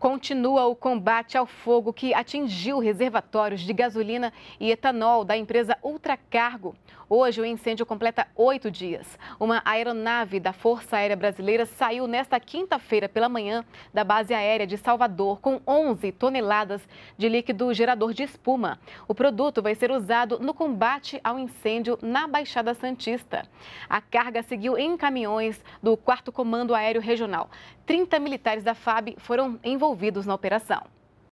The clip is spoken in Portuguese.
Continua o combate ao fogo que atingiu reservatórios de gasolina e etanol da empresa Ultracargo. Hoje, o incêndio completa oito dias. Uma aeronave da Força Aérea Brasileira saiu nesta quinta-feira pela manhã da base aérea de Salvador com 11 toneladas de líquido gerador de espuma. O produto vai ser usado no combate ao incêndio na Baixada Santista. A carga seguiu em caminhões do 4 Comando Aéreo Regional. 30 militares da FAB foram envolvidos envolvidos na operação.